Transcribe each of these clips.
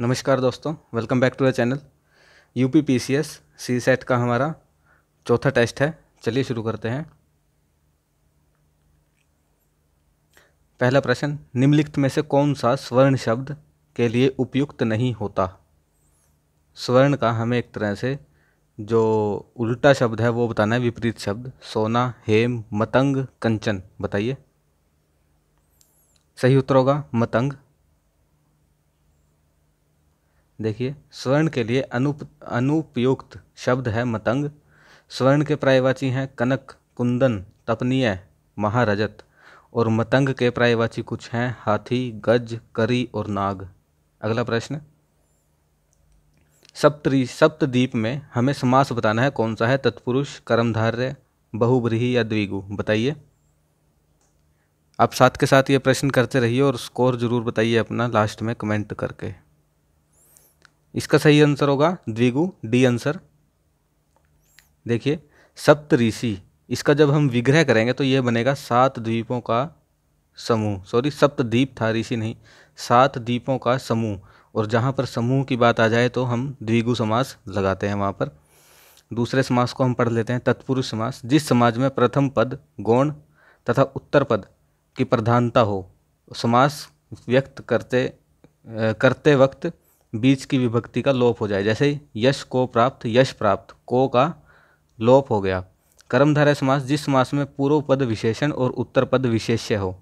नमस्कार दोस्तों welcome back to the channel U P P C S CSAT का हमारा चौथा टेस्ट है चलिए शुरू करते हैं पहला प्रश्न निम्नलिखित में से कौन सा स्वर्ण शब्द के लिए उपयुक्त नहीं होता स्वर्ण का हमें एक तरह से जो उल्टा शब्द है वो बताना है विपरीत शब्द सोना हेम मतंग कंचन बताइए सही उत्तर होगा मतंग देखिए स्वर्ण के लिए अनुप अनुपयुक्त शब्द है मतंग स्वर्ण के प्रायवाची हैं कनक कुंदन तपनीय महारजत और मतंग के प्रायवाची कुछ हैं हाथी गज करी और नाग अगला प्रश्न सप्तरी सप्तदीप में हमें समास बताना है कौन सा है तत्पुरुष कर्मधार्य बहुब्रीही या द्विगु बताइए आप साथ के साथ ये प्रश्न करते रहिए और स्कोर ज़रूर बताइए अपना लास्ट में कमेंट करके इसका सही आंसर होगा द्विगु डी आंसर देखिए सप्तऋषि इसका जब हम विग्रह करेंगे तो ये बनेगा सात द्वीपों का समूह सॉरी सप्तद्वीप था ऋषि नहीं सात द्वीपों का समूह और जहाँ पर समूह की बात आ जाए तो हम द्विगु समास लगाते हैं वहाँ पर दूसरे समास को हम पढ़ लेते हैं तत्पुरुष समास जिस समाज में प्रथम पद गौण तथा उत्तर पद की प्रधानता हो समास व्यक्त करते करते वक्त बीच की विभक्ति का लोप हो जाए जैसे यश को प्राप्त यश प्राप्त को का लोप हो गया कर्मधारय समास जिस समास में पूर्व पद विशेषण और उत्तर पद विशेष्य हो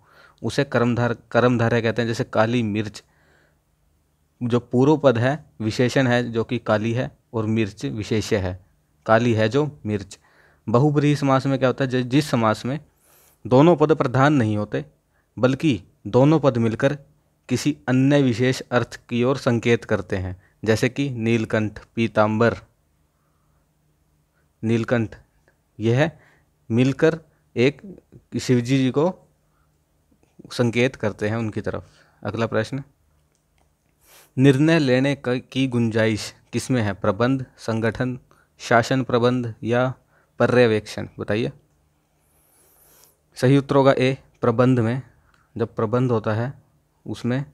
उसे कर्मधार कर्मधारय कहते हैं जैसे काली मिर्च जो पूर्व पद है विशेषण है जो कि काली है और मिर्च विशेष्य है काली है जो मिर्च बहुब्रीही समास में क्या होता है जिस समास में दोनों पद प्रधान नहीं होते बल्कि दोनों पद मिलकर किसी अन्य विशेष अर्थ की ओर संकेत करते हैं जैसे कि नीलकंठ पीताम्बर नीलकंठ यह मिलकर एक शिवजी जी को संकेत करते हैं उनकी तरफ अगला प्रश्न निर्णय लेने की गुंजाइश किसमें है प्रबंध संगठन शासन प्रबंध या पर्यवेक्षण बताइए सही उत्तर होगा ए प्रबंध में जब प्रबंध होता है उसमें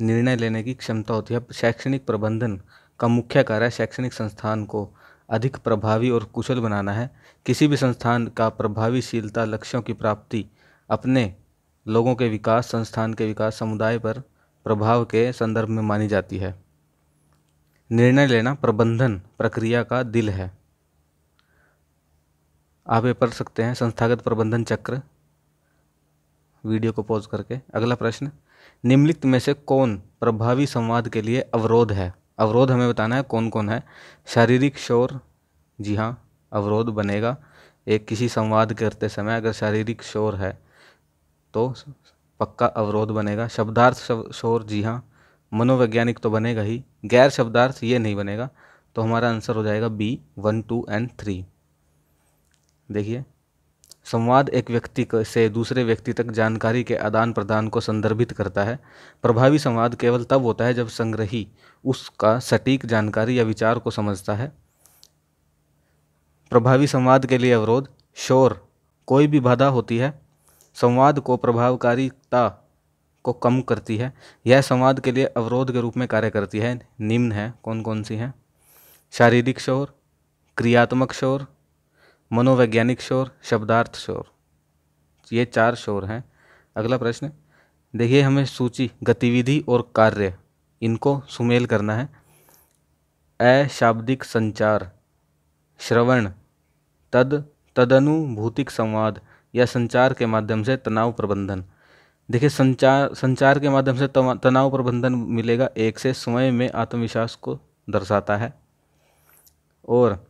निर्णय लेने की क्षमता होती है शैक्षणिक प्रबंधन का मुख्य कार्य शैक्षणिक संस्थान को अधिक प्रभावी और कुशल बनाना है किसी भी संस्थान का प्रभावीशीलता लक्ष्यों की प्राप्ति अपने लोगों के विकास संस्थान के विकास समुदाय पर प्रभाव के संदर्भ में मानी जाती है निर्णय लेना प्रबंधन प्रक्रिया का दिल है आप ये पढ़ सकते हैं संस्थागत प्रबंधन चक्र वीडियो को पॉज करके अगला प्रश्न निम्नलिखित में से कौन प्रभावी संवाद के लिए अवरोध है अवरोध हमें बताना है कौन कौन है शारीरिक शोर जी हाँ अवरोध बनेगा एक किसी संवाद करते समय अगर शारीरिक शोर है तो पक्का अवरोध बनेगा शब्दार्थ शोर जी हाँ मनोवैज्ञानिक तो बनेगा ही गैर शब्दार्थ ये नहीं बनेगा तो हमारा आंसर हो जाएगा B one two and three देखिए संवाद एक व्यक्ति से दूसरे व्यक्ति तक जानकारी के आदान प्रदान को संदर्भित करता है प्रभावी संवाद केवल तब होता है जब संग्रही उसका सटीक जानकारी या विचार को समझता है प्रभावी संवाद के लिए अवरोध शोर कोई भी बाधा होती है संवाद को प्रभावकारिता को कम करती है यह संवाद के लिए अवरोध के रूप में कार्य करती है निम्न है कौन कौन सी हैं शारीरिक शोर क्रियात्मक शोर मनोवैज्ञानिक शोर शब्दार्थ शोर ये चार शोर हैं अगला प्रश्न देखिए हमें सूची गतिविधि और कार्य इनको सुमेल करना है अशाब्दिक संचार श्रवण तद तदनुभूतिक संवाद या संचार के माध्यम से तनाव प्रबंधन देखिए संचार संचार के माध्यम से तनाव प्रबंधन मिलेगा एक से स्वयं में आत्मविश्वास को दर्शाता है और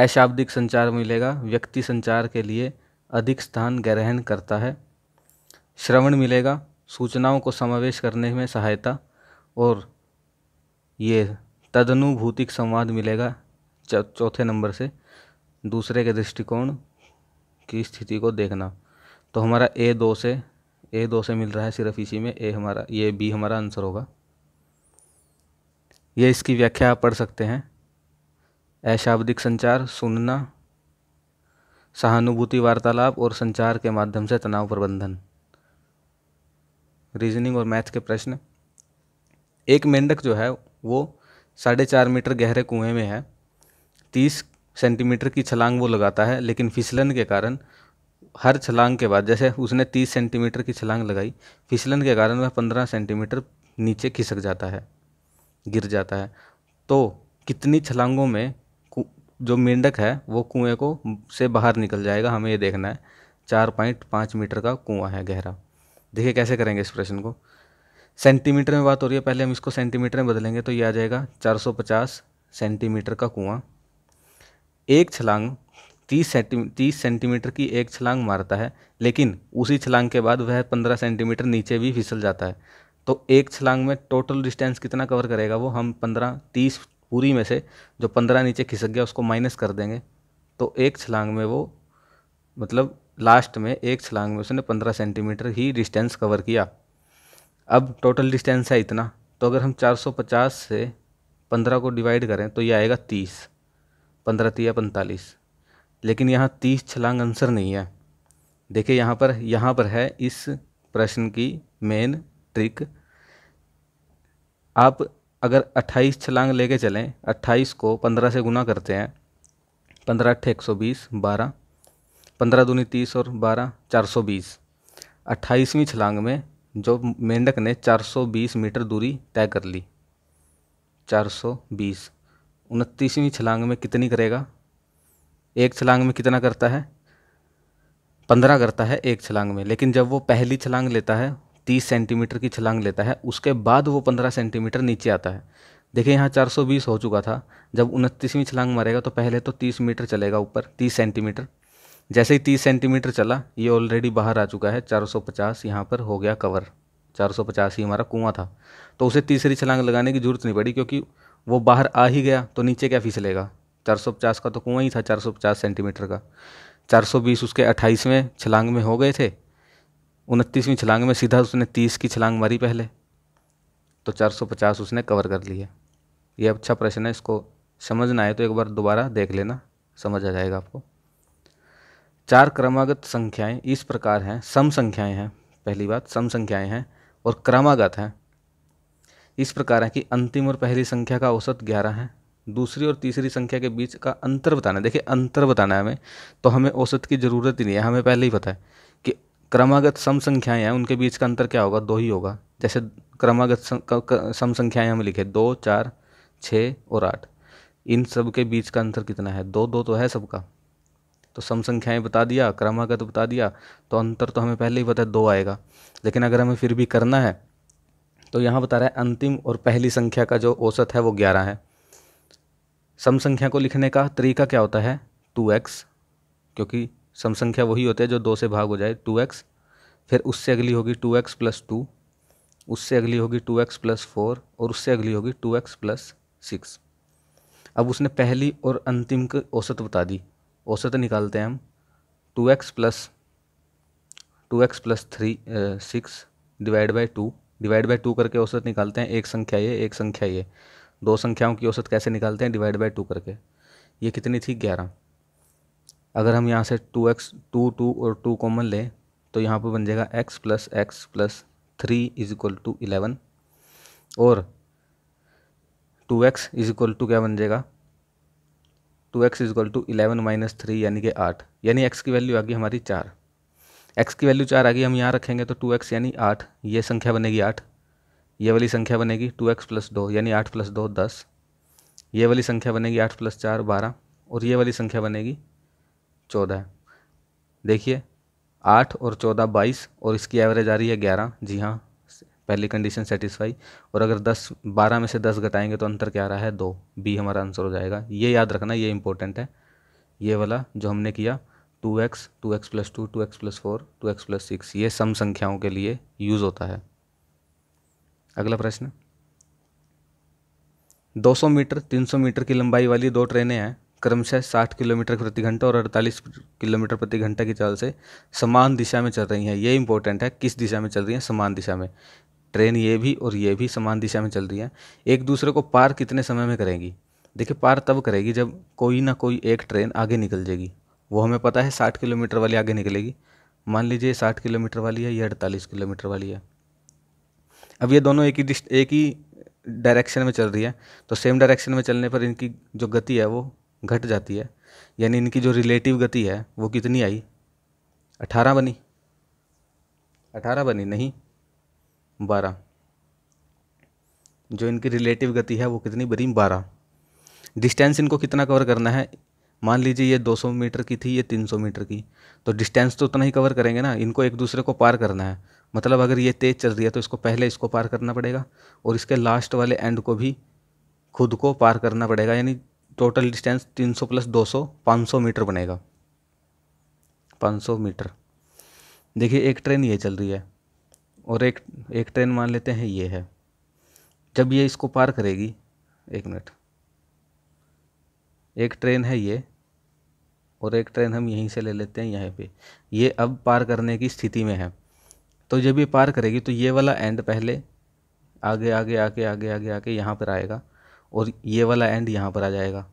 अशाब्दिक संचार मिलेगा व्यक्ति संचार के लिए अधिक स्थान ग्रहण करता है श्रवण मिलेगा सूचनाओं को समावेश करने में सहायता और ये तदनुभूतिक संवाद मिलेगा चौथे नंबर से दूसरे के दृष्टिकोण की स्थिति को देखना तो हमारा ए दो से ए दो से मिल रहा है सिर्फ इसी में ए हमारा ये बी हमारा आंसर होगा ये इसकी व्याख्या आप पढ़ सकते हैं अशाब्दिक संचार सुनना सहानुभूति वार्तालाप और संचार के माध्यम से तनाव प्रबंधन रीजनिंग और मैथ के प्रश्न एक मेंढक जो है वो साढ़े चार मीटर गहरे कुएं में है तीस सेंटीमीटर की छलांग वो लगाता है लेकिन फिसलन के कारण हर छलांग के बाद जैसे उसने तीस सेंटीमीटर की छलांग लगाई फिसलन के कारण वह पंद्रह सेंटीमीटर नीचे खिसक जाता है गिर जाता है तो कितनी छलांगों में जो मेंढक है वो कुएं को से बाहर निकल जाएगा हमें ये देखना है चार पॉइंट पाँच मीटर का कुआं है गहरा देखिए कैसे करेंगे इस प्रश्न को सेंटीमीटर में बात हो रही है पहले हम इसको सेंटीमीटर में बदलेंगे तो ये आ जाएगा चार सौ पचास सेंटीमीटर का कुआं एक छलांग तीस सेंटी तीस सेंटीमीटर की एक छलांग मारता है लेकिन उसी छलांग के बाद वह पंद्रह सेंटीमीटर नीचे भी फिसल जाता है तो एक छलांग में टोटल डिस्टेंस कितना कवर करेगा वो हम पंद्रह तीस पूरी में से जो पंद्रह नीचे खिसक गया उसको माइनस कर देंगे तो एक छलांग में वो मतलब लास्ट में एक छलांग में उसने पंद्रह सेंटीमीटर ही डिस्टेंस कवर किया अब टोटल डिस्टेंस है इतना तो अगर हम 450 से 15 को डिवाइड करें तो ये आएगा 30 पंद्रह तीया पैंतालीस लेकिन यहाँ 30 छलांग आंसर नहीं है देखिए यहाँ पर यहाँ पर है इस प्रश्न की मेन ट्रिक आप अगर 28 छलांग लेके चलें 28 को 15 से गुना करते हैं पंद्रह अट्ठे एक सौ बीस बारह पंद्रह दूनी तीस और बारह चार सौ बीस अट्ठाईसवीं छलांग में जो मेंढक ने चार सौ बीस मीटर दूरी तय कर ली चार सौ बीस उनतीसवीं छलांग में कितनी करेगा एक छलांग में कितना करता है पंद्रह करता है एक छलांग में लेकिन जब वो पहली छलांग लेता है तीस सेंटीमीटर की छलांग लेता है उसके बाद वो पंद्रह सेंटीमीटर नीचे आता है देखिए यहाँ 420 हो चुका था जब उनतीसवीं छलांग मारेगा तो पहले तो 30 मीटर चलेगा ऊपर 30 सेंटीमीटर जैसे ही 30 सेंटीमीटर चला ये ऑलरेडी बाहर आ चुका है 450 यहाँ पर हो गया कवर 450 ही हमारा कुआँ था तो उसे तीसरी छलांग लगाने की ज़रूरत नहीं पड़ी क्योंकि वो बाहर आ ही गया तो नीचे क्या फिसलेगा चार का तो कुआँ ही था चार सेंटीमीटर का 420 उसके अट्ठाईसवें छलांग में हो गए थे उनतीसवीं छलांग में सीधा उसने तीस की छलांग मारी पहले तो चार सौ पचास उसने कवर कर लिया ये अच्छा प्रश्न है इसको समझ ना आए तो एक बार दोबारा देख लेना समझ आ जाएगा आपको चार क्रमागत संख्याएं इस प्रकार हैं सम संख्याएं हैं पहली बात सम संख्याएं हैं और क्रमागत हैं इस प्रकार है कि अंतिम और पहली संख्या का औसत ग्यारह है दूसरी और तीसरी संख्या के बीच का अंतर बताना है देखिए अंतर बताना है हमें तो हमें औसत की ज़रूरत ही नहीं है हमें पहले ही पता है क्रमागत सम संख्याएं हैं उनके बीच का अंतर क्या होगा दो ही होगा जैसे क्रमागत सम संख्याएं हमें लिखे दो चार छः और आठ इन सब के बीच का अंतर कितना है दो दो तो है सबका तो सम संख्याएं बता दिया क्रमागत बता दिया तो अंतर तो हमें पहले ही पता है दो आएगा लेकिन अगर हमें फिर भी करना है तो यहाँ बता रहा है अंतिम और पहली संख्या का जो औसत है वो ग्यारह है सम संख्या को लिखने का तरीका क्या होता है टू एक्स क्योंकि सम संख्या वही होती है जो दो से भाग हो जाए टू एक्स फिर उससे अगली होगी टू एक्स प्लस टू उससे अगली होगी टू एक्स प्लस फोर और उससे अगली होगी टू एक्स प्लस सिक्स अब उसने पहली और अंतिम की औसत बता दी औसत निकालते हैं हम two x plus two x plus three six divide by two divide by two करके औसत निकालते हैं एक संख्या ये एक संख्या ये दो संख्याओं की औसत कैसे निकालते हैं डिवाइड बाई टू करके ये कितनी थी ग्यारह अगर हम यहाँ से टू एक्स टू टू और टू कॉमन लें तो यहाँ पर बन जाएगा x plus x plus three is equal to eleven और two x is equal to क्या बन जाएगा two x is equal to eleven minus three यानी कि आठ यानी एक्स की वैल्यू आ गई हमारी चार एक्स की वैल्यू चार आ गई हम यहाँ रखेंगे तो टू एक्स यानी आठ ये संख्या बनेगी आठ ये वाली संख्या बनेगी टू एक्स प्लस दो यानी आठ प्लस दो दस ये वाली संख्या बनेगी आठ प्लस चार बारह और ये वाली संख्या बनेगी चौदह देखिए आठ और चौदह बाईस और इसकी एवरेज आ रही है ग्यारह जी हाँ पहली कंडीशन सेटिस्फाई और अगर दस बारह में से दस घटाएंगे तो अंतर क्या आ रहा है दो बी हमारा आंसर हो जाएगा ये याद रखना ये इंपॉर्टेंट है ये वाला जो हमने किया two x two x plus two two x plus four two x plus six ये सम संख्याओं के लिए यूज़ होता है अगला प्रश्न 200 मीटर 300 मीटर की लंबाई वाली दो ट्रेनें हैं क्रमशः 60 किलोमीटर प्रति घंटा और 48 किलोमीटर प्रति घंटा की चाल से समान दिशा में चल रही हैं ये इंपॉर्टेंट है किस दिशा में चल रही हैं समान दिशा में ट्रेन ये भी और ये भी समान दिशा में चल रही हैं एक दूसरे को पार कितने समय में करेंगी देखिए पार तब करेगी जब कोई ना कोई एक ट्रेन आगे निकल जाएगी वो हमें पता है साठ किलोमीटर वाली आगे निकलेगी मान लीजिए साठ किलोमीटर वाली है या अड़तालीस किलोमीटर वाली है अब ये दोनों एक ही एक ही डायरेक्शन में चल रही है तो सेम डायरेक्शन में चलने पर इनकी जो गति है वो घट जाती है यानी इनकी जो रिलेटिव गति है वो कितनी आई अठारह बनी अठारह बनी नहीं बारह जो इनकी रिलेटिव गति है वो कितनी बनी बारह डिस्टेंस इनको कितना कवर करना है मान लीजिए ये 200 मीटर की थी ये 300 मीटर की तो डिस्टेंस तो उतना ही कवर करेंगे ना इनको एक दूसरे को पार करना है मतलब अगर ये तेज़ चल रही है तो इसको पहले इसको पार करना पड़ेगा और इसके लास्ट वाले एंड को भी खुद को पार करना पड़ेगा यानी टोटल डिस्टेंस 300 प्लस 200 500 मीटर बनेगा 500 मीटर देखिए एक ट्रेन ये चल रही है और एक एक ट्रेन मान लेते हैं ये है जब ये इसको पार करेगी एक मिनट एक ट्रेन है ये और एक ट्रेन हम यहीं से ले लेते हैं यहाँ पे ये अब पार करने की स्थिति में है तो जब ये पार करेगी तो ये वाला एंड पहले आगे आगे आके आगे आगे आके यहाँ पर आएगा और ये वाला एंड यहाँ पर आ जाएगा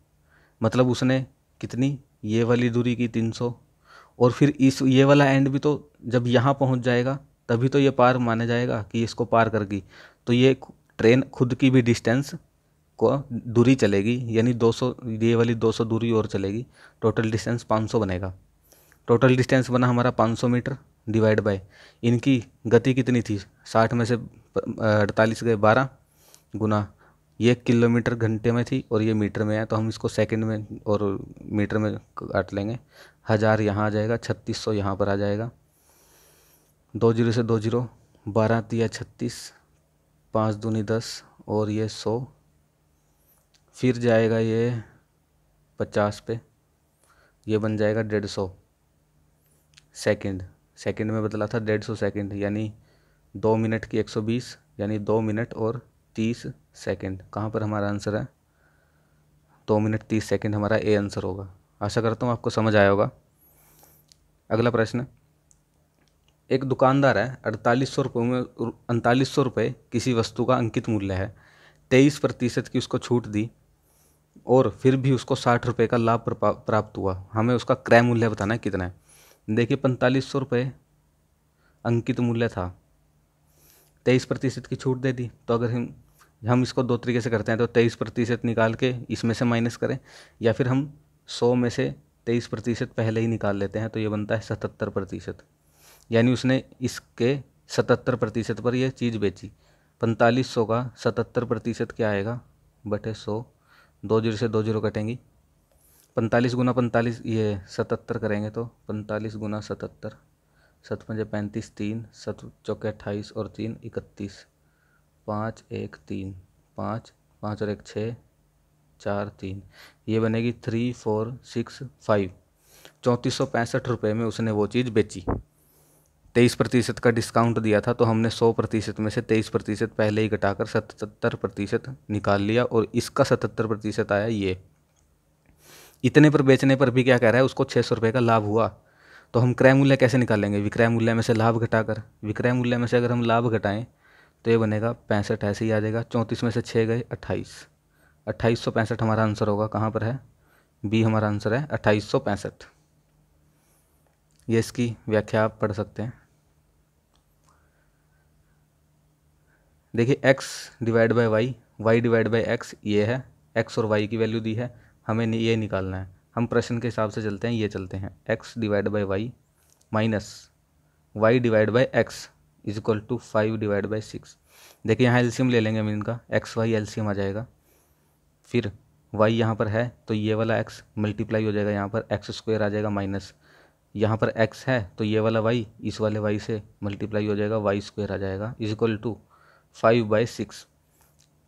मतलब उसने कितनी ये वाली दूरी की तीन सौ और फिर इस ये वाला एंड भी तो जब यहाँ पहुँच जाएगा तभी तो ये पार माना जाएगा कि इसको पार कर गई तो ये ट्रेन खुद की भी डिस्टेंस को दूरी चलेगी यानी 200 ये वाली 200 दूरी और चलेगी टोटल डिस्टेंस 500 बनेगा टोटल डिस्टेंस बना हमारा 500 मीटर डिवाइड बाय इनकी गति कितनी थी 60 में से 48 गए 12 गुना ये किलोमीटर घंटे में थी और ये मीटर में है तो हम इसको सेकंड में और मीटर में काट लेंगे हज़ार यहाँ आ जाएगा छत्तीस सौ यहाँ पर आ जाएगा दो जीरो से दो जीरो बारह तिया छत्तीस पाँच दूनी दस और ये सौ फिर जाएगा ये पचास पे ये बन जाएगा डेढ़ सौ सेकेंड सेकेंड में बदला था डेढ़ सौ सेकेंड यानी दो मिनट की एक सौ बीस यानी दो मिनट और तीस सेकंड कहाँ पर हमारा आंसर है दो मिनट तीस सेकंड हमारा ए आंसर होगा आशा करता हूँ आपको समझ आया होगा अगला प्रश्न एक दुकानदार है अड़तालीस सौ रुपये में अड़तालीस सौ रुपये किसी वस्तु का अंकित मूल्य है तेईस प्रतिशत की उसको छूट दी और फिर भी उसको साठ रुपये का लाभ प्राप्त हुआ हमें उसका क्रय मूल्य बताना है कितना है देखिए पैंतालीस सौ रुपये अंकित मूल्य था तेईस प्रतिशत की छूट दे दी तो अगर हम हम इसको दो तरीके से करते हैं तो तेईस प्रतिशत निकाल के इसमें से माइनस करें या फिर हम सौ में से तेईस प्रतिशत पहले ही निकाल लेते हैं तो ये बनता है सतहत्तर प्रतिशत यानी उसने इसके सतहत्तर प्रतिशत पर यह चीज़ बेची पैंतालीस सौ का सतहत्तर प्रतिशत क्या आएगा बटे सौ दो जीरो से दो जीरो कटेंगी पैंतालीस गुना पैंतालीस ये सतहत्तर करेंगे तो पैंतालीस गुना सतहत्तर सतपंजे पैंतीस तीन सत चौके अट्ठाईस और तीन इकतीस पाँच एक तीन पाँच पाँच और एक छः चार तीन ये बनेगी थ्री फोर सिक्स फाइव चौंतीस सौ पैंसठ रुपये में उसने वो चीज़ बेची तेईस प्रतिशत का डिस्काउंट दिया था तो हमने सौ प्रतिशत में से तेईस प्रतिशत पहले ही घटाकर सतहत्तर प्रतिशत निकाल लिया और इसका सतहत्तर प्रतिशत आया ये इतने पर बेचने पर भी क्या कह रहा है उसको छः सौ रुपये का लाभ हुआ तो हम क्रय मूल्य कैसे निकालेंगे विक्रय मूल्य में से लाभ घटाकर विक्रय मूल्य में से अगर हम लाभ घटाएं तो ये बनेगा पैंसठ ऐसे ही आ जाएगा चौंतीस में से छः गए अट्ठाईस अट्ठाईस सौ पैंसठ हमारा आंसर होगा कहाँ पर है बी हमारा आंसर है अट्ठाईस सौ पैंसठ ये इसकी व्याख्या आप पढ़ सकते हैं देखिए x divide by y y divide by x ये है एक्स और वाई की वैल्यू दी है हमें ये निकालना है हम प्रश्न के हिसाब से चलते हैं ये चलते हैं x divide by y minus y divide by x is equal to five divide by six देखिए यहाँ एल्सियम ले लेंगे हम इनका एक्स वाई एल्सीयम आ जाएगा फिर वाई यहाँ पर है तो ये वाला एक्स मल्टीप्लाई हो जाएगा यहाँ पर एक्स स्क्वायर आ जाएगा माइनस यहाँ पर एक्स है तो ये वाला वाई इस वाले वाई से मल्टीप्लाई हो जाएगा वाई स्क्वायर आ जाएगा is equal to five by six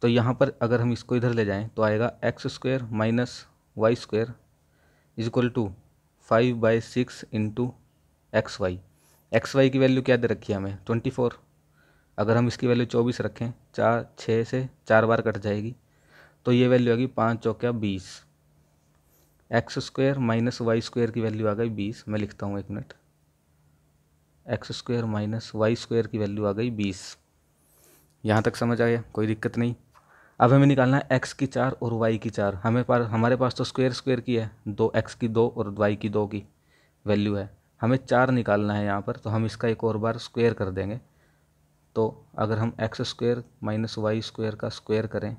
तो यहाँ पर अगर हम इसको इधर ले जाएँ तो आएगा x square minus y square is equal to five by six into x y x y की वैल्यू क्या दे रखी है हमें ट्वेंटी फोर अगर हम इसकी वैल्यू चौबीस रखें चार छः से चार बार कट जाएगी तो ये वैल्यू आ गई पाँच चौकिया बीस x square minus y square की वैल्यू आ गई बीस मैं लिखता हूँ एक minute x square minus y square की वैल्यू आ गई बीस यहाँ तक समझ आया कोई दिक्कत नहीं अब हमें निकालना है एक्स की चार और वाई की चार हमें पास हमारे पास तो स्क्वेयर स्क्वेयर की है दो एक्स की दो और वाई की दो की वैल्यू है हमें चार निकालना है यहाँ पर तो हम इसका एक और बार स्क्वेयर कर देंगे तो अगर हम x square minus y square का स्क्वेयर करें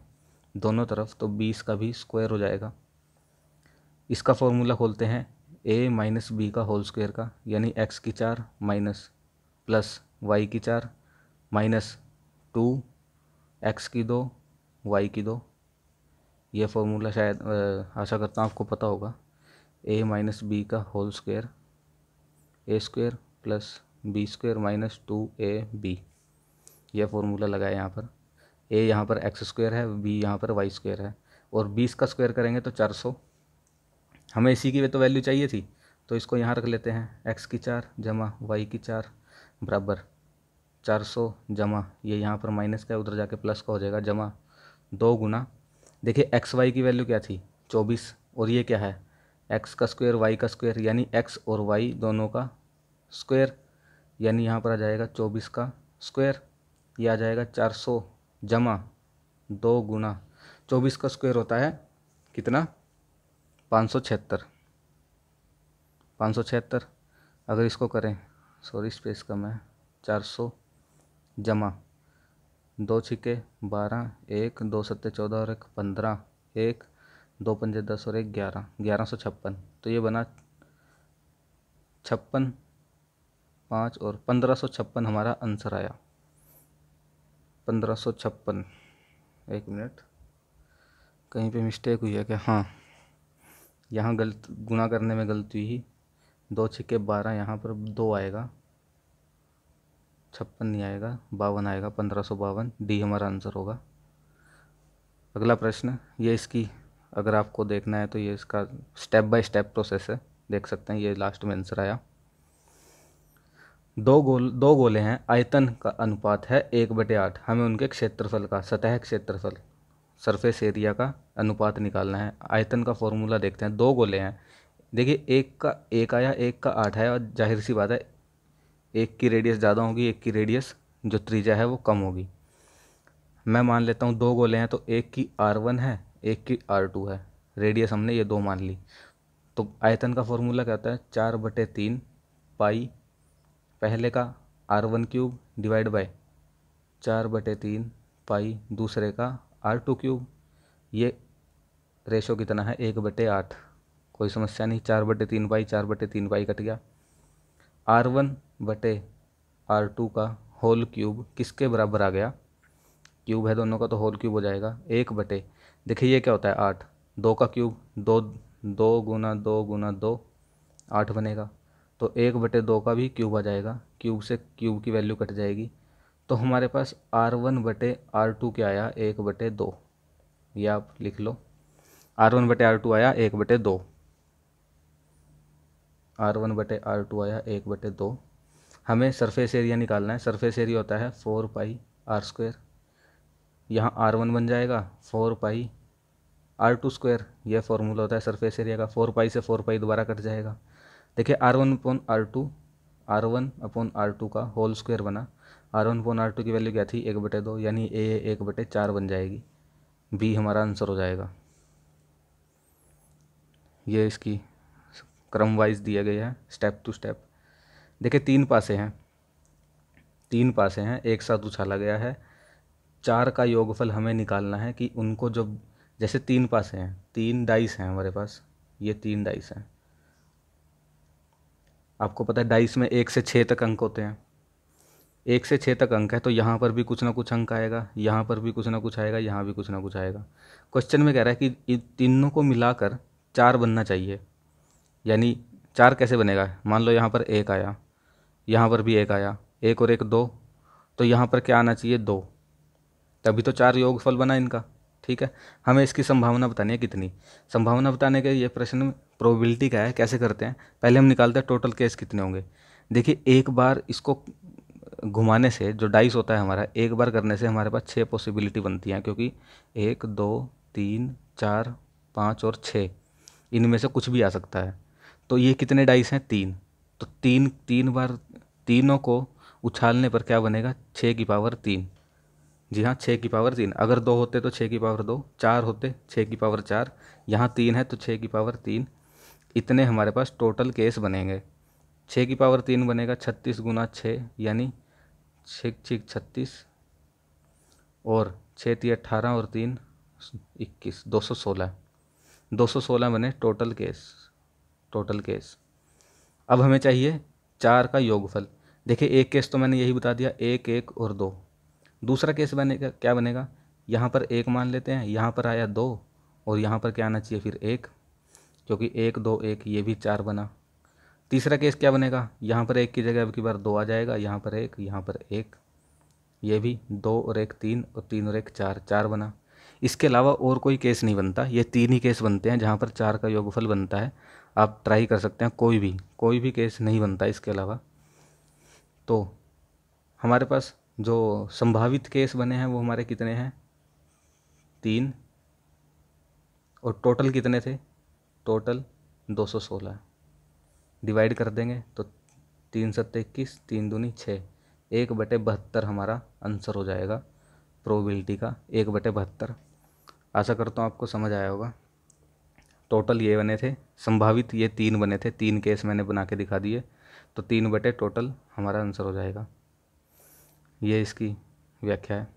दोनों तरफ तो बीस का भी स्क्वायर हो जाएगा इसका फॉर्मूला खोलते हैं ए माइनस बी का होल स्क्वेयर का यानी एक्स की चार माइनस प्लस वाई की चार माइनस टू एक्स की दो वाई की दो यह फॉर्मूला शायद आशा करता हूँ आपको पता होगा ए माइनस बी का whole square a square plus b square minus two a b यह फॉर्मूला लगा है यहाँ पर ए यहाँ पर एक्स स्क्वेयर है बी यहाँ पर वाई स्क्वेयर है और बीस का स्क्वेयर करेंगे तो चार सौ हमें इसी की तो वैल्यू चाहिए थी तो इसको यहाँ रख लेते हैं एक्स की चार जमा वाई की चार बराबर चार सौ जमा ये यहाँ पर माइनस का उधर जाके प्लस का हो जाएगा जमा दो गुना देखिए एक्स वाई की वैल्यू क्या थी चौबीस और ये क्या है एक्स का स्क्वायर वाई का स्क्वायर यानी एक्स और वाई दोनों का स्क्वायर यानी यहाँ पर आ जाएगा चौबीस का स्क्वायर ये आ जाएगा चार सौ जमा दो गुना चौबीस का स्क्वायर होता है कितना पाँच सौ छिहत्तर पाँच सौ छिहत्तर अगर इसको करें सॉरी स्पेस कम है चार सौ जमा दो छिके बारह एक दो सत्ते चौदह और एक पंद्रह एक दो पंजे दस और एक ग्यारह ग्यारह सौ छप्पन तो ये बना छप्पन पाँच और पंद्रह सौ छप्पन हमारा आंसर आया पंद्रह सौ छप्पन एक मिनट कहीं पे मिस्टेक हुई है क्या हाँ यहाँ गलत गुना करने में गलती हुई दो छिक्के बारह यहाँ पर दो आएगा छप्पन नहीं आएगा बावन आएगा पंद्रह सौ बावन डी हमारा आंसर होगा अगला प्रश्न ये इसकी अगर आपको देखना है तो ये इसका स्टेप बाय स्टेप प्रोसेस है देख सकते हैं ये लास्ट में आंसर आया दो गोल दो गोले हैं आयतन का अनुपात है एक बटे आठ हमें उनके क्षेत्रफल का सतह क्षेत्रफल सरफेस एरिया का अनुपात निकालना है आयतन का फॉर्मूला देखते हैं दो गोले हैं देखिए एक का एक आया एक का आठ आया और जाहिर सी बात है एक की रेडियस ज़्यादा होगी एक की रेडियस जो त्रिज्या है वो कम होगी मैं मान लेता हूँ दो गोले हैं तो एक की आर वन है एक की आर टू है रेडियस हमने ये दो मान ली तो आयतन का फॉर्मूला कहता है चार बटे तीन पाई पहले का r one cube divide by चार बटे तीन पाई दूसरे का आर टू क्यूब ये रेशो कितना है एक बटे आठ कोई समस्या नहीं चार बटे तीन पाई चार बटे तीन पाई कट गया आर वन बटे आर टू का होल क्यूब किसके बराबर आ गया क्यूब है दोनों का तो होल क्यूब हो जाएगा एक बटे देखिए ये क्या होता है आठ दो का क्यूब दो दो गुना दो गुना दो आठ बनेगा तो एक बटे दो का भी क्यूब आ जाएगा क्यूब से क्यूब की वैल्यू कट जाएगी तो हमारे पास आर वन बटे आर टू क्या आया एक बटे दो ये आप लिख लो आर वन बटे आर टू आया एक बटे दो आर वन बटे आर टू आया एक बटे दो हमें सरफेस एरिया निकालना है सरफेस एरिया होता है फोर पाई आर स्क्वेयर यहाँ आर वन बन जाएगा four pi r two square यह फॉर्मूला होता है सरफेस एरिया का फोर पाई से फोर पाई दोबारा कट जाएगा देखिए r one upon r two r one upon r two का होल स्क्वायर बना r one upon r two की वैल्यू क्या थी एक बटे दो यानी ए एक बटे चार बन जाएगी बी हमारा आंसर हो जाएगा ये इसकी क्रम वाइज दिया गया है स्टेप टू स्टेप देखिए तीन पासे हैं तीन पासे हैं एक साथ उछाला गया है चार का योगफल हमें निकालना है कि उनको जब जैसे तीन पास हैं तीन डाइस हैं हमारे पास ये तीन डाइस हैं आपको पता है डाइस में एक से छः तक अंक होते हैं एक से छः तक अंक है तो यहाँ पर भी कुछ ना कुछ अंक आएगा यहाँ पर भी कुछ ना कुछ आएगा यहाँ भी कुछ ना कुछ आएगा क्वेश्चन में कह रहा है कि इन तीनों को मिलाकर चार बनना चाहिए यानी चार कैसे बनेगा मान लो यहाँ पर एक आया यहाँ पर भी एक आया एक और एक दो तो यहाँ पर क्या आना चाहिए दो तभी तो चार योग फल बना इनका ठीक है हमें इसकी संभावना बतानी है कितनी संभावना बताने के ये प्रश्न प्रोबेबिलिटी का है कैसे करते हैं पहले हम निकालते हैं टोटल केस कितने होंगे देखिए एक बार इसको घुमाने से जो डाइस होता है हमारा एक बार करने से हमारे पास छः पॉसिबिलिटी बनती हैं क्योंकि एक दो तीन चार पाँच और छः इनमें से कुछ भी आ सकता है तो ये कितने डाइस हैं तीन तो तीन तीन बार तीनों को उछालने पर क्या बनेगा छः की पावर तीन जी हाँ छः की पावर तीन अगर दो होते तो छः की पावर दो चार होते छः की पावर चार यहाँ तीन है तो छः की पावर तीन इतने हमारे पास टोटल केस बनेंगे छः की पावर तीन बनेगा छत्तीस गुना छः यानी छः छिक छत्तीस और छः ती अट्ठारह और तीन इक्कीस दो सौ सोलह दो सौ सोलह बने टोटल केस टोटल केस अब हमें चाहिए चार का योगफल देखिए एक केस तो मैंने यही बता दिया एक एक और दो दूसरा केस बनेगा क्या बनेगा यहाँ पर एक मान लेते हैं यहाँ पर आया दो और यहाँ पर क्या आना चाहिए फिर एक क्योंकि एक दो एक ये भी चार बना तीसरा केस क्या बनेगा यहाँ पर एक की जगह अब की बार दो आ जाएगा यहाँ पर एक यहाँ पर एक ये भी दो और एक तीन और तीन और एक चार चार बना इसके अलावा और कोई केस नहीं बनता ये तीन ही केस बनते हैं जहाँ पर चार का योगफल बनता है आप ट्राई कर सकते हैं कोई भी कोई भी केस नहीं बनता इसके अलावा तो हमारे पास जो संभावित केस बने हैं वो हमारे कितने हैं तीन और टोटल कितने थे टोटल 216 डिवाइड कर देंगे तो तीन सत्ते इक्कीस तीन दूनी छः एक बटे बहत्तर हमारा आंसर हो जाएगा प्रोबेबिलिटी का एक बटे बहत्तर आशा करता हूँ आपको समझ आया होगा टोटल ये बने थे संभावित ये तीन बने थे तीन केस मैंने बना के दिखा दिए तो तीन बटे टोटल हमारा आंसर हो जाएगा ये इसकी व्याख्या है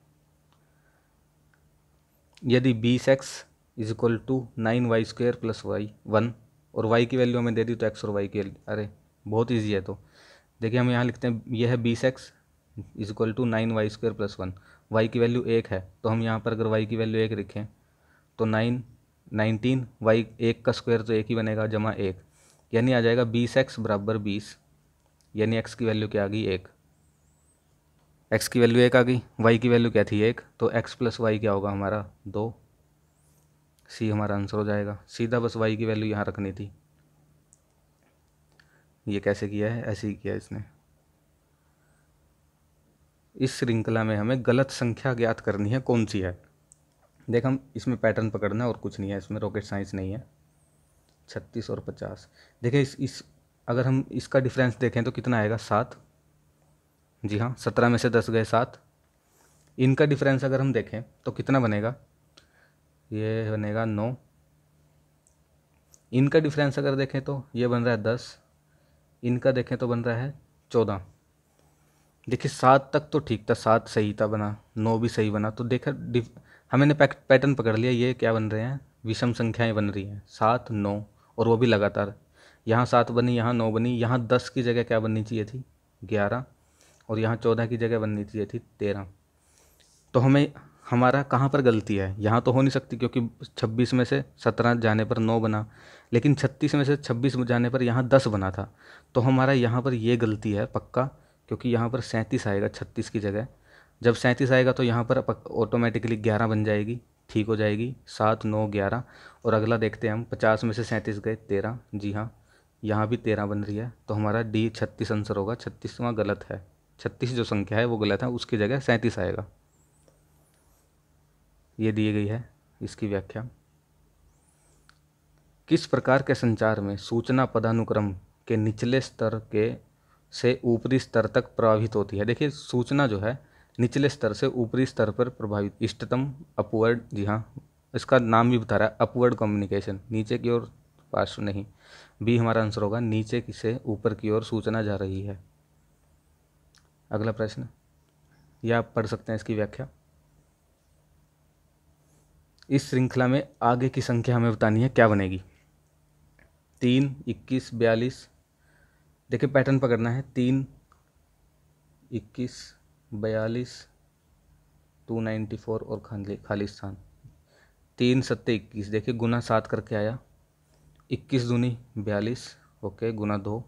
यदि B x is equal to nine y square plus y one और वाई की वैल्यू हमें दे दी तो एक्स और वाई की अरे बहुत ईजी है तो देखिए हम यहाँ लिखते हैं यह है बीस x is equal to nine y square plus one y की वैल्यू एक है तो हम यहाँ पर अगर वाई की वैल्यू एक लिखें तो नाइन नाइनटीन वाई एक का स्क्वायर तो एक ही बनेगा जमा एक यानी आ जाएगा बीस एक्स बराबर बीस यानी एक्स की वैल्यू क्या आ गई एक एक्स की वैल्यू एक आ गई वाई की वैल्यू क्या थी एक तो एक्स प्लस वाई क्या होगा हमारा दो सी हमारा आंसर हो जाएगा सीधा बस वाई की वैल्यू यहाँ रखनी थी ये कैसे किया है ऐसे ही किया इसने इस श्रृंखला में हमें गलत संख्या ज्ञात करनी है कौन सी है देख हम इसमें पैटर्न पकड़ना है और कुछ नहीं है इसमें रॉकेट साइंस नहीं है छत्तीस और पचास देखिए इस इस अगर हम इसका डिफरेंस देखें तो कितना आएगा सात जी हाँ सत्रह में से दस गए सात इनका डिफरेंस अगर हम देखें तो कितना बनेगा ये बनेगा नौ इनका डिफरेंस अगर देखें तो ये बन रहा है दस इनका देखें तो बन रहा है चौदह देखिए सात तक तो ठीक था सात सही था बना नौ भी सही बना तो देखा ने पैटर्न पकड़ लिया ये क्या बन रहे हैं विषम संख्याएं बन रही हैं सात नौ और वो भी लगातार यहाँ सात बनी यहाँ नौ बनी यहाँ दस की जगह क्या बननी चाहिए थी ग्यारह और यहाँ चौदह की जगह बननी चाहिए थी तेरह तो हमें हमारा कहाँ पर गलती है यहाँ तो हो नहीं सकती क्योंकि छब्बीस में से सत्रह जाने पर नौ बना लेकिन छत्तीस में से छब्बीस जाने पर यहाँ दस बना था तो हमारा यहाँ पर ये गलती है पक्का क्योंकि यहाँ पर सैंतीस आएगा छत्तीस की जगह जब सैंतीस आएगा तो यहाँ पर ऑटोमेटिकली ग्यारह बन जाएगी ठीक हो जाएगी सात नौ ग्यारह और अगला देखते हैं हम पचास में से सैंतीस गए तेरह जी हाँ यहाँ भी तेरह बन रही है तो हमारा डी छत्तीस आंसर होगा छत्तीसवां गलत है छत्तीस जो संख्या है वो गलत है उसकी जगह सैंतीस आएगा ये दी गई है इसकी व्याख्या किस प्रकार के संचार में सूचना पदानुक्रम के निचले स्तर के से ऊपरी स्तर तक प्रभावित होती है देखिए सूचना जो है निचले स्तर से ऊपरी स्तर पर प्रभावित इष्टतम अपवर्ड जी हाँ इसका नाम भी बता रहा है अपवर्ड कम्युनिकेशन नीचे की ओर पार्श्व नहीं बी हमारा आंसर होगा नीचे से ऊपर की ओर सूचना जा रही है अगला प्रश्न या आप पढ़ सकते हैं इसकी व्याख्या इस श्रृंखला में आगे की संख्या हमें बतानी है क्या बनेगी तीन इक्कीस बयालीस देखिए पैटर्न पकड़ना है तीन इक्कीस बयालीस टू नाइन्टी फोर और खाली खाली स्थान तीन सत्ते इक्कीस देखिए गुना सात करके आया इक्कीस दूनी बयालीस ओके गुना दो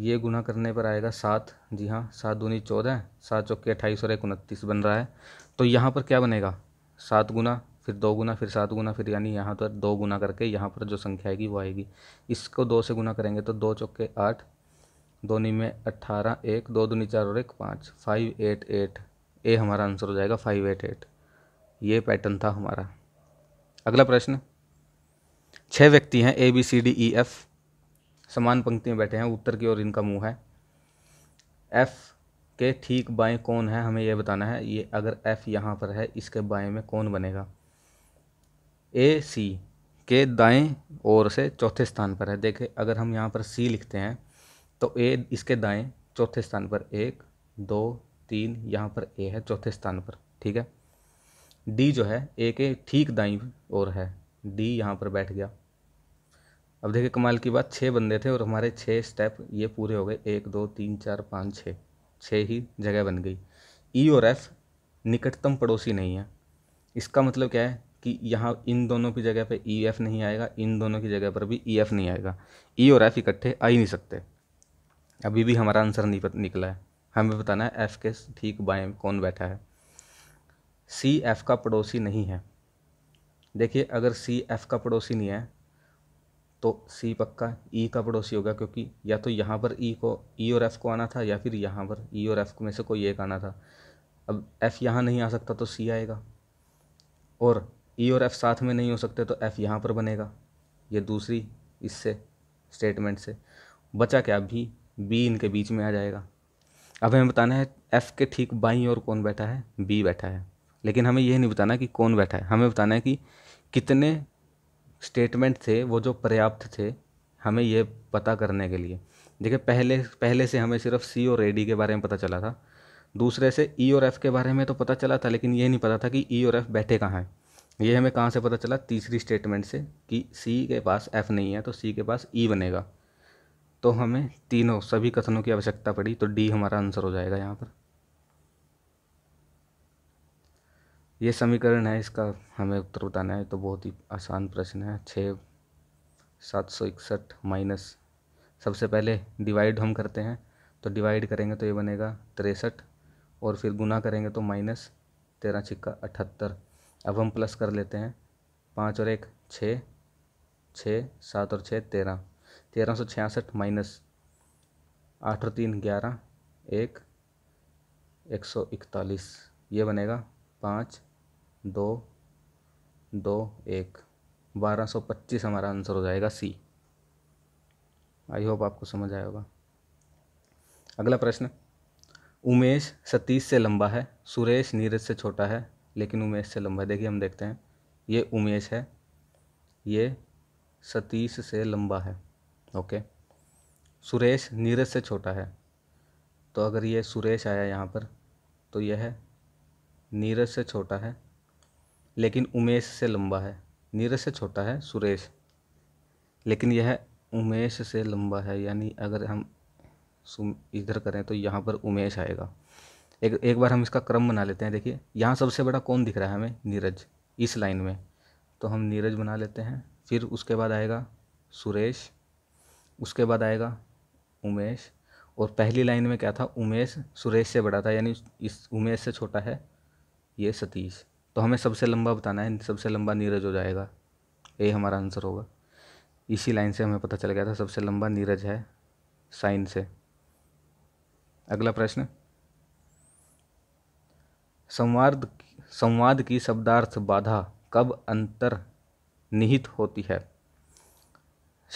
ये गुना करने पर आएगा सात जी हाँ सात दूनी चौदह सात चौके अट्ठाईस और एक उनतीस बन रहा है तो यहाँ पर क्या बनेगा सात गुना फिर दो गुना फिर सात गुना फिर यानी यहाँ पर दो गुना करके यहाँ पर जो संख्या आएगी वो आएगी इसको दो से गुना करेंगे तो दो चौके आठ दोनी में अट्ठारह एक दो दूनी चार और एक पाँच फाइव एट एट ए हमारा आंसर हो जाएगा फाइव एट एट ये पैटर्न था हमारा अगला प्रश्न छः व्यक्ति हैं A B C D E F समान पंक्ति में बैठे हैं उत्तर की ओर इनका मुंह है एफ़ के ठीक बाएं कौन है हमें यह बताना है ये अगर एफ़ यहाँ पर है इसके बाएं में कौन बनेगा ए सी के दाएं और से चौथे स्थान पर है देखें अगर हम यहाँ पर सी लिखते हैं तो ए इसके दाएं चौथे स्थान पर एक दो तीन यहाँ पर ए है चौथे स्थान पर ठीक है डी जो है ए के ठीक दाई और है डी यहाँ पर बैठ गया अब देखिए कमाल की बात छः बंदे थे और हमारे छः स्टेप ये पूरे हो गए एक दो तीन चार पाँच छः छः ही जगह बन गई ई e और एफ निकटतम पड़ोसी नहीं है इसका मतलब क्या है कि यहाँ इन दोनों की जगह पे ई e, एफ नहीं आएगा इन दोनों की जगह पर भी ई e, एफ नहीं आएगा ई और एफ इकट्ठे आ ही नहीं सकते अभी भी हमारा आंसर नहीं पत, निकला है हमें बताना है एफ़ के ठीक बाएँ कौन बैठा है सी एफ़ का पड़ोसी नहीं है देखिए अगर सी एफ़ का पड़ोसी नहीं है तो सी पक्का ई का पड़ोसी होगा क्योंकि या तो यहाँ पर ई को ई और एफ़ को आना था या फिर यहाँ पर ई और एफ़ में से कोई एक आना था अब एफ़ यहाँ नहीं आ सकता तो सी आएगा और ई और एफ़ साथ में नहीं हो सकते तो एफ़ यहाँ पर बनेगा ये दूसरी इससे स्टेटमेंट से बचा क्या भी बी इनके बीच में आ जाएगा अब हमें बताना है एफ़ के ठीक बाई और कौन बैठा है बी बैठा है लेकिन हमें यह नहीं बताना कि कौन बैठा है हमें बताना है कि कितने स्टेटमेंट थे वो जो पर्याप्त थे हमें ये पता करने के लिए देखिए पहले पहले से हमें सिर्फ सी और ए डी के बारे में पता चला था दूसरे से ई e और एफ़ के बारे में तो पता चला था लेकिन ये नहीं पता था कि ई e और एफ़ बैठे कहाँ हैं ये हमें कहाँ से पता चला तीसरी स्टेटमेंट से कि सी के पास एफ़ नहीं है तो सी के पास ई e बनेगा तो हमें तीनों सभी कथनों की आवश्यकता पड़ी तो डी हमारा आंसर हो जाएगा यहाँ पर ये समीकरण है इसका हमें उत्तर बताना है तो बहुत ही आसान प्रश्न है छः सात सौ इकसठ माइनस सबसे पहले डिवाइड हम करते हैं तो डिवाइड करेंगे तो ये बनेगा तिरसठ और फिर गुना करेंगे तो माइनस तेरह छिक्का अठहत्तर अब हम प्लस कर लेते हैं पाँच और एक छः छः सात और छः तेरह तेरह सौ छियासठ माइनस आठ और तीन ग्यारह एक एक सौ इकतालीस ये बनेगा पाँच दो दो एक बारह सौ पच्चीस हमारा आंसर हो जाएगा सी आई होप आपको समझ आया होगा अगला प्रश्न उमेश सतीश से लंबा है सुरेश नीरज से छोटा है लेकिन उमेश से लंबा है देखिए हम देखते हैं ये उमेश है ये सतीश से लंबा है ओके सुरेश नीरज से छोटा है तो अगर ये सुरेश आया यहाँ पर तो यह नीरज से छोटा है लेकिन उमेश से लंबा है नीरज से छोटा है सुरेश लेकिन यह उमेश से लंबा है यानी अगर हम इधर करें तो यहाँ पर उमेश आएगा एक एक बार हम इसका क्रम बना लेते हैं देखिए यहाँ सबसे बड़ा कौन दिख रहा है हमें नीरज इस लाइन में तो हम नीरज बना लेते हैं फिर उसके बाद आएगा सुरेश उसके बाद आएगा उमेश और पहली लाइन में क्या था उमेश सुरेश से बड़ा था यानी इस उमेश से छोटा है ये सतीश तो हमें सबसे लंबा बताना है सबसे लंबा नीरज हो जाएगा ये हमारा आंसर होगा इसी लाइन से हमें पता चल गया था सबसे लंबा नीरज है साइन से अगला प्रश्न संवाद संवाद की शब्दार्थ बाधा कब अंतर निहित होती है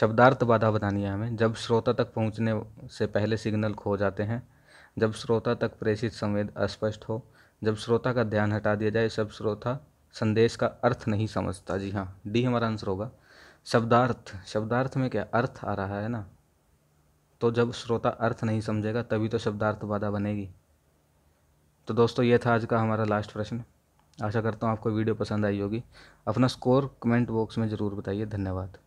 शब्दार्थ बाधा बतानी है हमें जब श्रोता तक पहुंचने से पहले सिग्नल खो जाते हैं जब श्रोता तक प्रेषित संवेद अस्पष्ट हो जब श्रोता का ध्यान हटा दिया जाए सब श्रोता संदेश का अर्थ नहीं समझता जी हाँ डी हमारा आंसर होगा शब्दार्थ शब्दार्थ में क्या अर्थ आ रहा है ना तो जब श्रोता अर्थ नहीं समझेगा तभी तो शब्दार्थ बाधा बनेगी तो दोस्तों ये था आज का हमारा लास्ट प्रश्न आशा करता हूँ आपको वीडियो पसंद आई होगी अपना स्कोर कमेंट बॉक्स में ज़रूर बताइए धन्यवाद